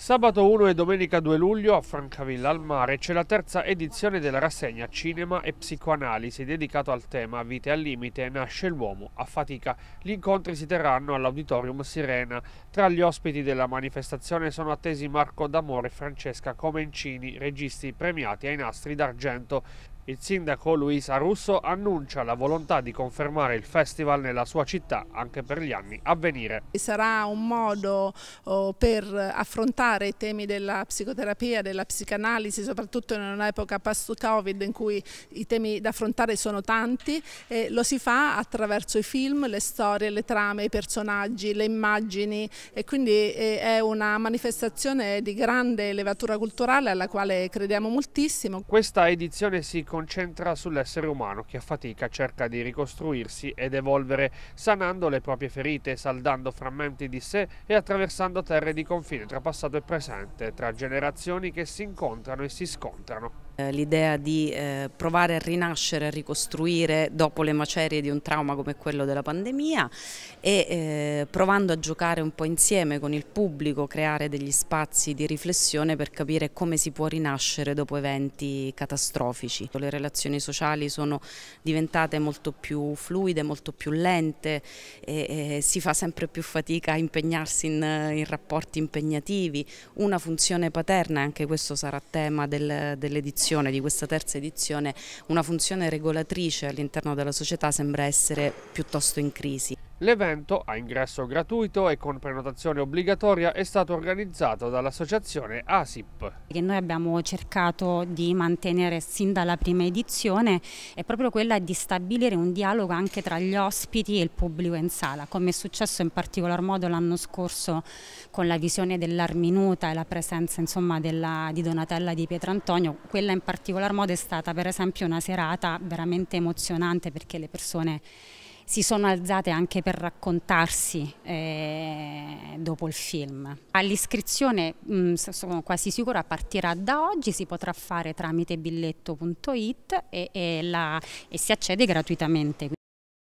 Sabato 1 e domenica 2 luglio a Francavilla al Mare c'è la terza edizione della rassegna Cinema e Psicoanalisi dedicato al tema Vite al limite nasce l'uomo a fatica. Gli incontri si terranno all'Auditorium Sirena. Tra gli ospiti della manifestazione sono attesi Marco D'Amore e Francesca Comencini, registi premiati ai nastri d'argento il sindaco Luisa Russo annuncia la volontà di confermare il festival nella sua città anche per gli anni a venire. Sarà un modo oh, per affrontare i temi della psicoterapia, della psicanalisi, soprattutto in un'epoca post-Covid in cui i temi da affrontare sono tanti e lo si fa attraverso i film, le storie, le trame, i personaggi, le immagini e quindi eh, è una manifestazione di grande levatura culturale alla quale crediamo moltissimo. Questa edizione si continua concentra sull'essere umano che a fatica cerca di ricostruirsi ed evolvere, sanando le proprie ferite, saldando frammenti di sé e attraversando terre di confine tra passato e presente, tra generazioni che si incontrano e si scontrano. Eh, l'idea di eh, provare a rinascere, a ricostruire dopo le macerie di un trauma come quello della pandemia e eh, provando a giocare un po' insieme con il pubblico, creare degli spazi di riflessione per capire come si può rinascere dopo eventi catastrofici. Le relazioni sociali sono diventate molto più fluide, molto più lente e, e si fa sempre più fatica a impegnarsi in, in, rapporti impegnativi. Una funzione paterna, anche questo sarà tema del, dell'edizione funzione di questa terza edizione, una funzione regolatrice all'interno della società sembra essere piuttosto in crisi. L'evento, a ingresso gratuito e con prenotazione obbligatoria, è stato organizzato dall'associazione ASIP. Che noi abbiamo cercato di mantenere sin dalla prima edizione è proprio quella di stabilire un dialogo anche tra gli ospiti e il pubblico in sala, come è successo in particolar modo l'anno scorso con la visione dell'Arminuta e la presenza insomma, della, di Donatella di Pietrantonio. Quella in particolar modo è stata per esempio una serata veramente emozionante perché le persone si sono alzate anche per raccontarsi eh, dopo il film. All'iscrizione, mm, sono quasi sicura, partirà da oggi, si potrà fare tramite biglietto.it e, e, e si accede gratuitamente.